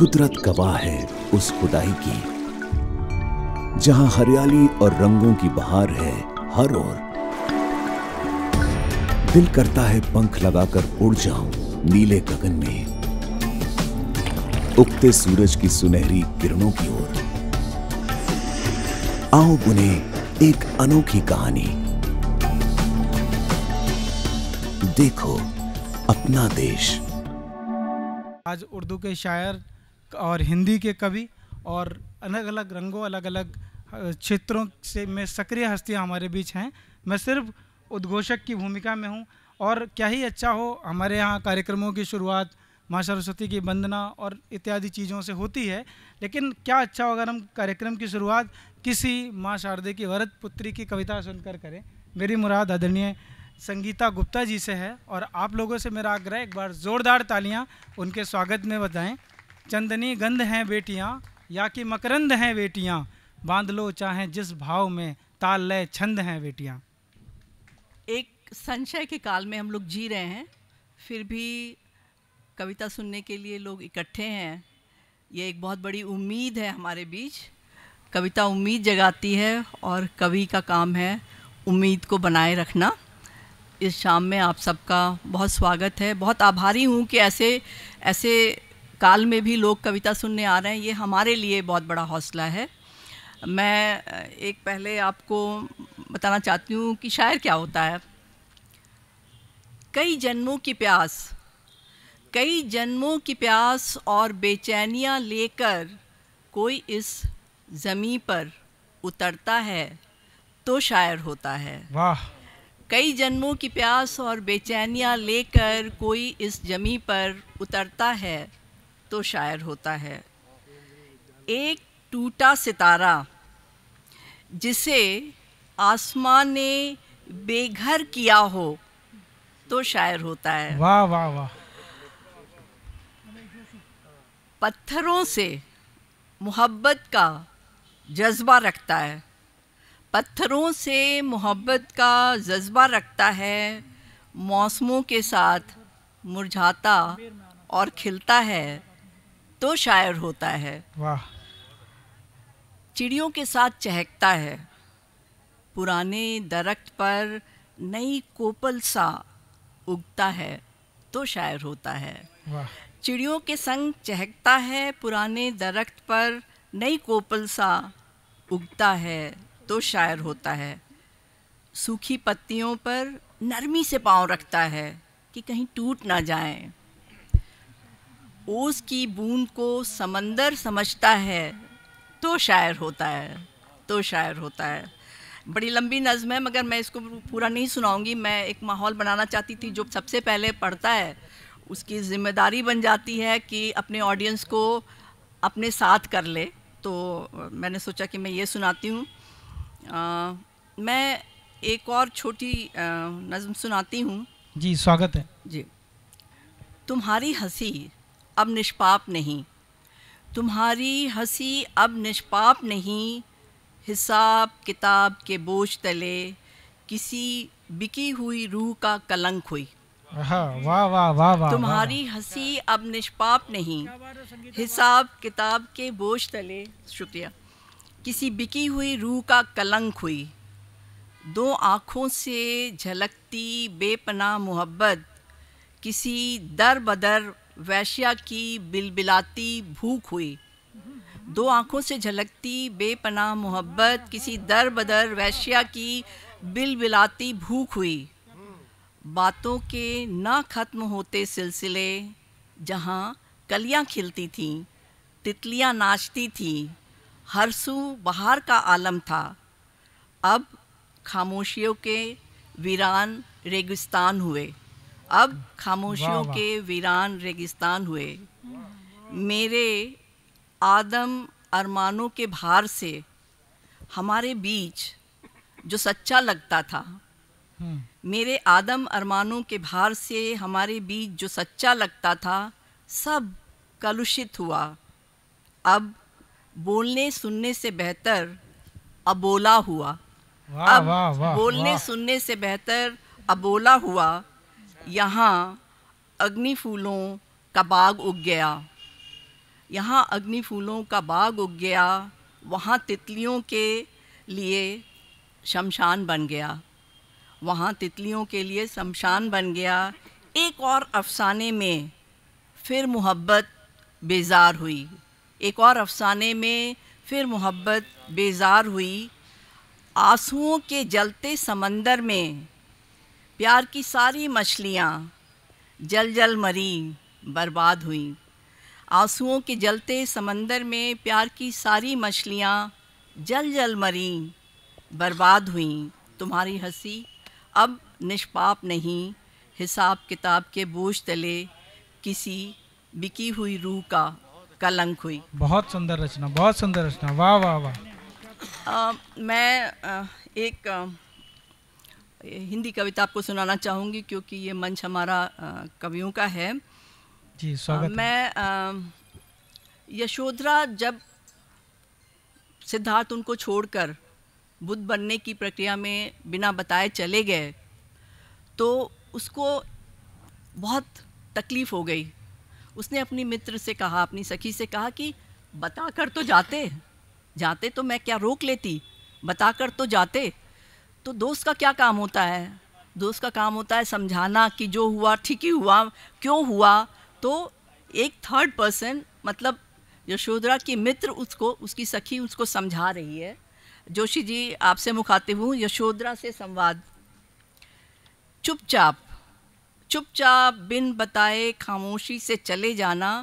कुदरत गवाह है उस खुदाई की जहां हरियाली और रंगों की बहार है हर ओर दिल करता है पंख लगाकर उड़ जाऊं नीले गगन में उगते सूरज की सुनहरी किरणों की ओर आओ बुने एक अनोखी कहानी देखो अपना देश आज उर्दू के शायर और हिंदी के कवि और अलग अलग रंगों अलग अलग क्षेत्रों से में सक्रिय हस्तियां हमारे बीच हैं मैं सिर्फ उद्घोषक की भूमिका में हूं और क्या ही अच्छा हो हमारे यहाँ कार्यक्रमों की शुरुआत माँ सरस्वती की वंदना और इत्यादि चीज़ों से होती है लेकिन क्या अच्छा हो अगर हम कार्यक्रम की शुरुआत किसी माँ शारदे की वरद पुत्री की कविता सुनकर करें मेरी मुराद आदरणीय संगीता गुप्ता जी से है और आप लोगों से मेरा आग्रह एक बार ज़ोरदार तालियां उनके स्वागत में बताएं चंदनी गंध हैं बेटियाँ या कि मकरंद हैं बेटियाँ बांध लो चाहे जिस भाव में ताल लय छंद हैं बेटियाँ एक संशय के काल में हम लोग जी रहे हैं फिर भी कविता सुनने के लिए लोग इकट्ठे हैं ये एक बहुत बड़ी उम्मीद है हमारे बीच कविता उम्मीद जगाती है और कवि का काम है उम्मीद को बनाए रखना इस शाम में आप सबका बहुत स्वागत है बहुत आभारी हूँ कि ऐसे ऐसे काल में भी लोग कविता सुनने आ रहे हैं ये हमारे लिए बहुत बड़ा हौसला है मैं एक पहले आपको बताना चाहती हूँ कि शायर क्या होता है कई जन्मों की प्यास कई जन्मों की प्यास और बेचैनियाँ लेकर कोई इस ज़मी पर उतरता है तो शायर होता है वाह कई जन्मों की प्यास और बेचैनियाँ लेकर कोई इस जमी पर उतरता है तो शायर होता है एक टूटा सितारा जिसे आसमान ने बेघर किया हो तो शायर होता है वाह वाह वाह पत्थरों से मोहब्बत का जज्बा रखता है पत्थरों से मोहब्बत का जज्बा रखता है मौसमों के साथ मुरझाता और खिलता है तो शायर होता है वाह चिड़ियों के साथ चहकता है पुराने दरख्त पर नई कोपल सा उगता है तो शायर होता है चिड़ियों के संग चहकता है पुराने दरख्त पर नई कोपल सा उगता है तो शायर होता है सूखी पत्तियों पर नरमी से पांव रखता है कि कहीं टूट ना जाएं ओस की बूंद को समंदर समझता है तो शायर होता है तो शायर होता है बड़ी लंबी नज़म है मगर मैं इसको पूरा नहीं सुनाऊंगी मैं एक माहौल बनाना चाहती थी जो सबसे पहले पढ़ता है उसकी जिम्मेदारी बन जाती है कि अपने ऑडियंस को अपने साथ कर ले तो मैंने सोचा कि मैं ये सुनाती हूँ मैं एक और छोटी नज़म सुनाती हूँ जी स्वागत है जी तुम्हारी हंसी अब निष्पाप नहीं तुम्हारी हंसी अब निष्पाप नहीं हिसाब किताब के बोझ तले किसी बिकी हुई रूह का कलंक हुई हाँ, वाह वाह वाह वाह तुम्हारी हंसी अब निष्पाप नहीं हिसाब किताब के बोझ तले शुक्रिया किसी बिकी हुई रूह का कलंक हुई दो आँखों से झलकती बेपना मोहब्बत किसी दर बदर वैश्या की बिलबिलाती भूख हुई दो आंखों से झलकती बेपनाह मोहब्बत किसी दर बदर वैश्या की बिलबिलाती भूख हुई बातों के ना ख़त्म होते सिलसिले जहाँ कलियाँ खिलती थीं तितलियाँ नाचती थीं हर सू बहार का आलम था अब खामोशियों के वीरान रेगिस्तान हुए अब खामोशियों के वीरान रेगिस्तान हुए मेरे आदम अरमानों के भार से हमारे बीच जो सच्चा लगता था हम्म। मेरे आदम अरमानों के भार से हमारे बीच जो सच्चा लगता था सब कलुषित हुआ अब बोलने सुनने से बेहतर अबोला हुआ अब बोलने सुनने से बेहतर अबोला हुआ यहाँ अग्नि फूलों का बाग उग गया यहाँ अग्नि फूलों का बाग उग गया वहाँ तितलियों के लिए शमशान बन गया वहाँ तितलियों के लिए शमशान बन गया एक और अफसाने में फिर मोहब्बत बेजार हुई एक और अफसाने में फिर मोहब्बत बेजार हुई आंसुओं के जलते समंदर में प्यार की सारी मछलियाँ जल जल मरी बर्बाद हुई आंसुओं के जलते समंदर में प्यार की सारी मछलियाँ जल जल मरी बर्बाद हुई तुम्हारी हंसी अब निष्पाप नहीं हिसाब किताब के बोझ तले किसी बिकी हुई रूह का कलंक हुई बहुत सुंदर रचना बहुत सुंदर रचना वाह वाह वाह मैं आ, एक आ, हिंदी कविता आपको सुनाना चाहूँगी क्योंकि ये मंच हमारा कवियों का है जी स्वागत मैं यशोधरा जब सिद्धार्थ उनको छोड़कर बुद्ध बनने की प्रक्रिया में बिना बताए चले गए तो उसको बहुत तकलीफ़ हो गई उसने अपनी मित्र से कहा अपनी सखी से कहा कि बता कर तो जाते जाते तो मैं क्या रोक लेती बता कर तो जाते तो दोस्त का क्या काम होता है दोस्त का काम होता है समझाना कि जो हुआ ठीक ही हुआ क्यों हुआ तो एक थर्ड पर्सन मतलब यशोधरा की मित्र उसको उसकी सखी उसको समझा रही है जोशी जी आपसे मुखातिब हूँ यशोधरा से संवाद चुपचाप चुपचाप बिन बताए खामोशी से चले जाना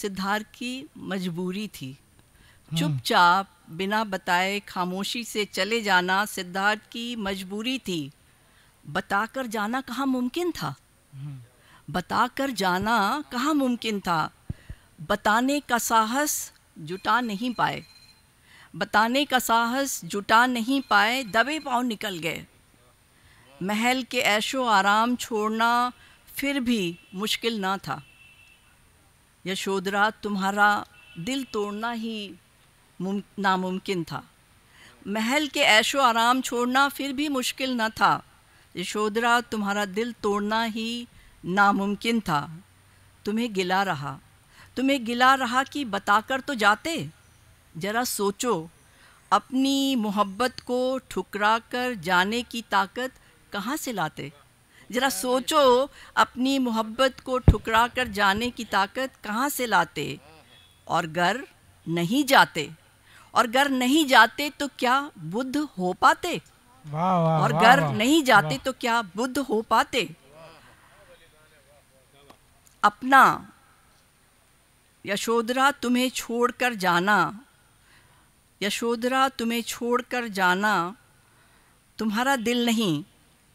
सिद्धार्थ की मजबूरी थी हम्म। चुपचाप बिना बताए खामोशी से चले जाना सिद्धार्थ की मजबूरी थी बताकर जाना कहाँ मुमकिन था बताकर जाना कहाँ मुमकिन था बताने का साहस जुटा नहीं पाए बताने का साहस जुटा नहीं पाए दबे पाँव निकल गए महल के ऐशो आराम छोड़ना फिर भी मुश्किल ना था यशोधरा तुम्हारा दिल तोड़ना ही नामुमकिन था महल के ऐशो आराम छोड़ना फिर भी मुश्किल न था यशोधरा तुम्हारा दिल तोड़ना ही नामुमकिन था तुम्हें गिला रहा तुम्हें गिला रहा कि बताकर तो जाते ज़रा सोचो अपनी मोहब्बत को ठुकरा कर जाने की ताकत कहाँ से लाते ज़रा सोचो अपनी मोहब्बत को ठुकरा कर जाने की ताकत कहाँ से लाते और घर नहीं जाते और घर नहीं जाते तो क्या बुद्ध हो पाते वाँ वाँ और घर नहीं जाते तो क्या बुद्ध हो पाते अपना यशोधरा तुम्हें छोड़कर जाना यशोधरा तुम्हें छोड़कर जाना तुम्हारा दिल नहीं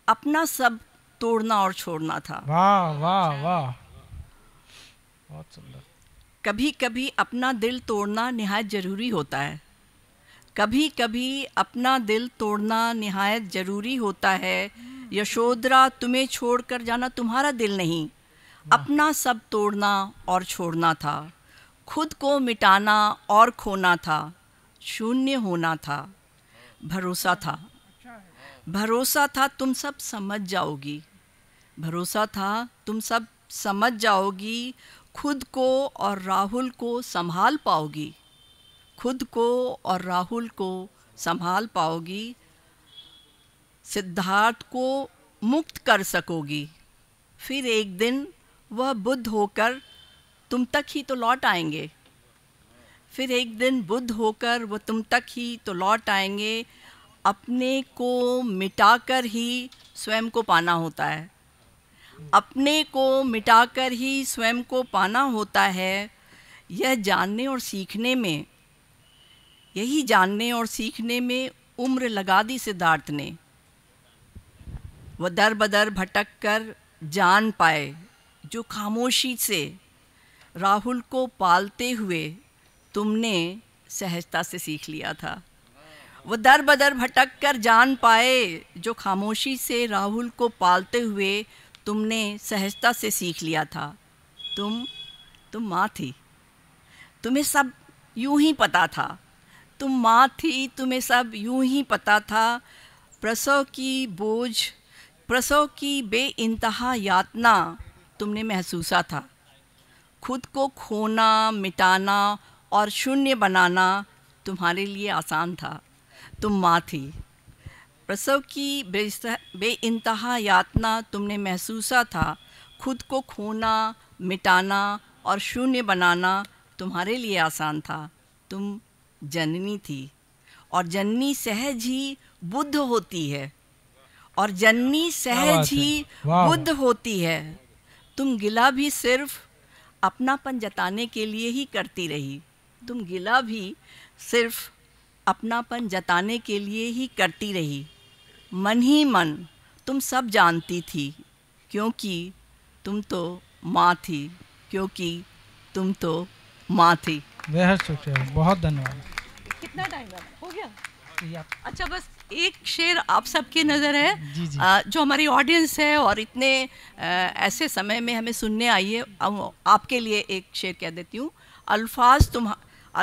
अपना सब तोड़ना और छोड़ना था वाह वाह वाह बहुत सुंदर कभी कभी अपना दिल तोड़ना निहायत जरूरी होता है कभी कभी अपना दिल तोड़ना नहायत ज़रूरी होता है यशोधरा तुम्हें छोड़कर जाना तुम्हारा दिल नहीं अपना सब तोड़ना और छोड़ना था खुद को मिटाना और खोना था शून्य होना था भरोसा था भरोसा था तुम सब समझ जाओगी भरोसा था तुम सब समझ जाओगी खुद को और राहुल को संभाल पाओगी खुद को और राहुल को संभाल पाओगी सिद्धार्थ को मुक्त कर सकोगी फिर एक दिन वह बुद्ध होकर तुम तक ही तो लौट आएंगे फिर एक दिन बुद्ध होकर वह तुम तक ही तो लौट आएंगे अपने को मिटाकर ही स्वयं को पाना होता है अपने को मिटाकर ही स्वयं को पाना होता है यह जानने और सीखने में यही जानने और सीखने में उम्र लगा दी सिद्धार्थ ने वह दर बदर भटक कर जान पाए जो खामोशी से राहुल को पालते हुए तुमने सहजता से सीख लिया था वो दर बदर भटक कर जान पाए जो खामोशी से राहुल को पालते हुए तुमने सहजता से सीख लिया था तुम तुम माँ थी तुम्हें सब यूं ही पता था तुम माँ थी तुम्हें सब यूं ही पता था प्रसव की बोझ प्रसव की बे इंतहा यातना तुमने महसूसा था खुद को खोना मिटाना और शून्य बनाना तुम्हारे लिए आसान था तुम माँ थी प्रसव की बे, इंतहा यातना तुमने महसूसा था खुद को खोना मिटाना और शून्य बनाना तुम्हारे लिए आसान था तुम जननी थी और जननी सहज ही बुद्ध होती है और जननी सहज ही बुद्ध होती है तुम गिला भी सिर्फ अपनापन जताने के लिए ही करती रही तुम गिला भी सिर्फ अपनापन जताने के लिए ही करती रही मन ही मन तुम सब जानती थी क्योंकि तुम तो माँ थी क्योंकि तुम तो माँ थी बेहद शुक्रिया बहुत धन्यवाद कितना टाइम हो गया अच्छा बस एक शेर आप सबकी नज़र है जी जी। आ, जो हमारी ऑडियंस है और इतने आ, ऐसे समय में हमें सुनने आई है आपके लिए एक शेर कह देती हूँ अल्फाज तुम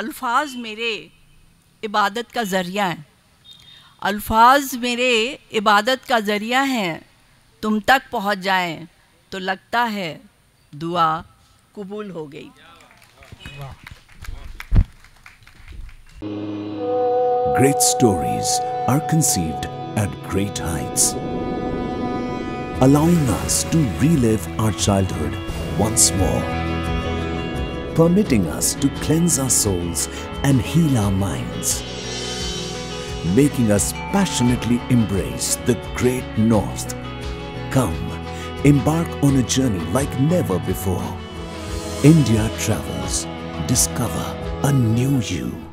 अल्फाज मेरे इबादत का ज़रिया हैं अल्फाज मेरे इबादत का ज़रिया हैं तुम तक पहुँच जाए तो लगता है दुआ कबूल हो गई वाह Great stories are conceived at great heights, allowing us to relive our childhood once more, permitting us to cleanse our souls and heal our minds, making us passionately embrace the great North. Come, embark on a journey like never before. India Travels. Discover a new you.